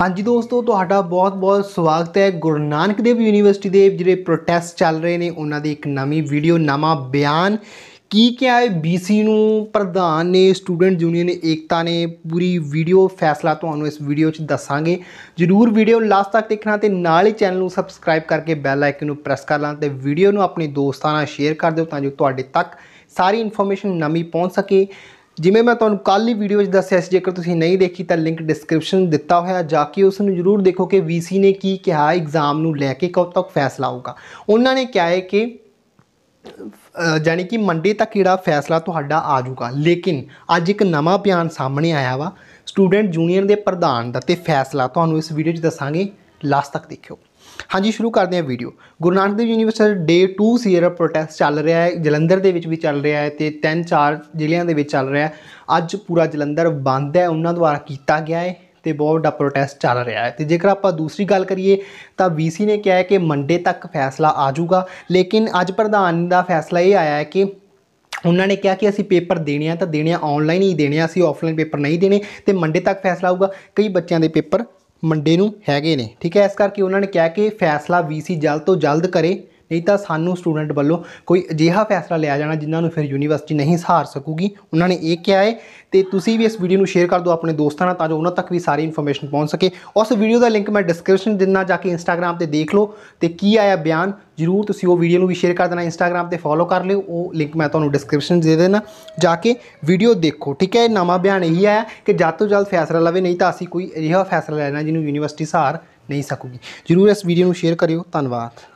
ਹਾਂਜੀ ਦੋਸਤੋ ਤੁਹਾਡਾ ਬਹੁਤ-ਬਹੁਤ ਸਵਾਗਤ ਹੈ ਗੁਰੂ ਨਾਨਕ ਦੇਵ ਯੂਨੀਵਰਸਿਟੀ ਦੇ ਜਿਹੜੇ ਪ੍ਰੋਟੈਸਟ ਚੱਲ ਰਹੇ ਨੇ ਉਹਨਾਂ ਦੀ ਇੱਕ ਨਵੀਂ ਵੀਡੀਓ ਨਵਾਂ ਬਿਆਨ ਕੀ ਕਿਹਾ ਹੈ BC ਨੂੰ ਪ੍ਰਧਾਨ ਨੇ ਸਟੂਡੈਂਟ ਯੂਨੀਅਨ ਏਕਤਾ ਨੇ ਪੂਰੀ ਵੀਡੀਓ ਫੈਸਲਾ ਤੁਹਾਨੂੰ ਇਸ ਵੀਡੀਓ 'ਚ ਦੱਸਾਂਗੇ ਜਰੂਰ ਵੀਡੀਓ ਲਾਸਟ ਤੱਕ ਦੇਖਣਾ ਤੇ ਨਾਲ ਹੀ ਚੈਨਲ ਨੂੰ ਸਬਸਕ੍ਰਾਈਬ ਕਰਕੇ ਬੈਲ ਆਈਕਨ ਨੂੰ ਪ੍ਰੈਸ ਕਰ ਲਾਂ ਤੇ ਵੀਡੀਓ ਨੂੰ ਆਪਣੇ ਦੋਸਤਾਂ ਨਾਲ ਸ਼ੇਅਰ ਕਰ ਦਿਓ ਤਾਂ ਜੋ ਤੁਹਾਡੇ ਤੱਕ ਸਾਰੀ ਇਨਫੋਰਮੇਸ਼ਨ ਨਵੀਂ ਪਹੁੰਚ ਸਕੇ ਜਿਵੇਂ ਮੈਂ ਤੁਹਾਨੂੰ ਕੱਲ ਹੀ ਵੀਡੀਓ ਵਿੱਚ ਦੱਸਿਆ ਸੀ ਜੇਕਰ ਤੁਸੀਂ ਨਹੀਂ ਦੇਖੀ ਤਾਂ ਲਿੰਕ ਡਿਸਕ੍ਰਿਪਸ਼ਨ ਦਿੱਤਾ ਹੋਇਆ ਜਾ ਕੇ ਉਸ ਨੂੰ ਜ਼ਰੂਰ ਦੇਖੋ ਕਿ ਵੀਸੀ ਨੇ ਕੀ ਕਿਹਾ ਐਗਜ਼ਾਮ ਨੂੰ ਲੈ ਕੇ ਕਦੋਂ ਤੱਕ ਫੈਸਲਾ ਆਊਗਾ ਉਹਨਾਂ ਨੇ ਕਿਹਾ ਹੈ ਕਿ ਜਾਨੀ ਕਿ ਮੰਡੇ ਤੱਕ ਜਿਹੜਾ ਫੈਸਲਾ ਤੁਹਾਡਾ ਆ ਜਾਊਗਾ ਲੇਕਿਨ ਅੱਜ ਇੱਕ ਨਵਾਂ ਬਿਆਨ ਸਾਹਮਣੇ ਆਇਆ ਵਾ ਸਟੂਡੈਂਟ ਜੂਨੀਅਰ ਦੇ ਪ੍ਰਧਾਨ ਦਾ ਤੇ ਫੈਸਲਾ ਤੁਹਾਨੂੰ ਇਸ ਵੀਡੀਓ 'ਚ ਦੱਸਾਂਗੇ ਲਾਸਟ ਤੱਕ ਦੇਖਿਓ ਹਾਂਜੀ ਸ਼ੁਰੂ ਕਰਦੇ ਹਾਂ ਵੀਡੀਓ ਗੁਰੂ ਨਾਨਕ ਦੇਵ ਯੂਨੀਵਰਸਿਟੀ ਡੇ 2 ਸੀਅਰ ਪ੍ਰੋਟੈਸਟ ਚੱਲ ਰਿਹਾ ਹੈ ਜਲੰਧਰ ਦੇ ਵਿੱਚ ਵੀ ਚੱਲ ਰਿਹਾ ਹੈ ਤੇ 3-4 ਜ਼ਿਲ੍ਹਿਆਂ ਦੇ ਵਿੱਚ ਚੱਲ ਰਿਹਾ ਹੈ ਅੱਜ ਪੂਰਾ ਜਲੰਧਰ ਬੰਦ ਹੈ ਉਹਨਾਂ ਦੁਆਰਾ ਕੀਤਾ ਗਿਆ ਹੈ ਤੇ ਬਹੁਤ ਵੱਡਾ ਪ੍ਰੋਟੈਸਟ ਚੱਲ ਰਿਹਾ ਹੈ ਤੇ ਜੇਕਰ ਆਪਾਂ ਦੂਸਰੀ ਗੱਲ ਕਰੀਏ ਤਾਂ ਵੀਸੀ ਨੇ ਕਿਹਾ ਹੈ ਕਿ ਮੰਡੇ ਤੱਕ ਫੈਸਲਾ ਆ ਜਾਊਗਾ ਲੇਕਿਨ ਅੱਜ ਪ੍ਰਧਾਨ ਦਾ ਫੈਸਲਾ ਇਹ ਆਇਆ ਹੈ ਕਿ ਉਹਨਾਂ ਨੇ ਕਿਹਾ ਕਿ ਅਸੀਂ ਪੇਪਰ ਦੇਣੇ ਆ ਤਾਂ ਦੇਣੇ ਆ ਆਨਲਾਈਨ ਹੀ ਦੇਣੇ ਆ ਅਸੀਂ ਆਫਲਾਈਨ ਪੇਪਰ ਨਹੀਂ ਦੇਣੇ ਤੇ ਮੰਡੇ ਤੱਕ ਫੈਸਲਾ ਆਊਗਾ ਕਈ ਬੱਚਿਆਂ ਦੇ ਪੇਪਰ ਮੰਡੇ ਨੂੰ ਹੈਗੇ ਨੇ ਠੀਕ ਹੈ ਇਸ ਕਰਕੇ ਉਹਨਾਂ ਨੇ ਕਿਹਾ ਕਿ ਫੈਸਲਾ ਵੀਸੀ ਜਲਦ ਤੋਂ ਜਲਦ ਕਰੇ ਨਹੀਂ ਤਾਂ ਸਾਨੂੰ ਸਟੂਡੈਂਟ ਵੱਲੋਂ ਕੋਈ ਅਜਿਹਾ ਫੈਸਲਾ ਲਿਆ ਜਾਣਾ ਜਿਨ੍ਹਾਂ ਨੂੰ ਫਿਰ ਯੂਨੀਵਰਸਿਟੀ ਨਹੀਂ ਸਹਾਰ ਸਕੂਗੀ ਉਹਨਾਂ ਨੇ ਇਹ ਕਿਹਾ ਹੈ ਤੇ ਤੁਸੀਂ ਵੀ ਇਸ ਵੀਡੀਓ ਨੂੰ ਸ਼ੇਅਰ ਕਰ ਦਿਓ ਆਪਣੇ ਦੋਸਤਾਂ ਨਾਲ ਤਾਂ ਜੋ ਉਹਨਾਂ ਤੱਕ ਵੀ ਸਾਰੀ ਇਨਫੋਰਮੇਸ਼ਨ ਪਹੁੰਚ ਸਕੇ ਉਸ ਵੀਡੀਓ ਦਾ ਲਿੰਕ ਮੈਂ ਡਿਸਕ੍ਰਿਪਸ਼ਨ ਦਿੰਨਾ ਜਾ ਕੇ ਇੰਸਟਾਗ੍ਰam ਤੇ ਦੇਖ ਲਓ ਤੇ ਕੀ ਆਇਆ ਬਿਆਨ ਜਰੂਰ ਤੁਸੀਂ ਉਹ ਵੀਡੀਓ ਨੂੰ ਵੀ ਸ਼ੇਅਰ ਕਰ ਦੇਣਾ ਇੰਸਟਾਗ੍ਰam ਤੇ ਫੋਲੋ ਕਰ ਲਿਓ ਉਹ ਲਿੰਕ ਮੈਂ ਤੁਹਾਨੂੰ ਡਿਸਕ੍ਰਿਪਸ਼ਨ ਦੇ ਦੇਣਾ ਜਾ ਕੇ ਵੀਡੀਓ ਦੇਖੋ ਠੀਕ ਹੈ ਨਵਾਂ ਬਿਆਨ ਇਹੀ ਆਇਆ ਕਿ ਜਦ ਤੋਂ ਜਲਦ ਫੈਸਲਾ ਲਵੇ ਨਹੀਂ ਤਾਂ ਅਸੀਂ ਕੋਈ ਅਜਿਹਾ ਫੈਸਲਾ ਲੈਣਾ ਜਿਹਨੂੰ ਯੂਨੀਵਰਸਿਟੀ ਸਹਾਰ ਨਹੀਂ ਸਕੂਗੀ ਜਰੂਰ ਇਸ ਵੀਡੀਓ ਨੂੰ ਸ਼ੇਅਰ ਕਰਿਓ ਧੰਨਵਾਦ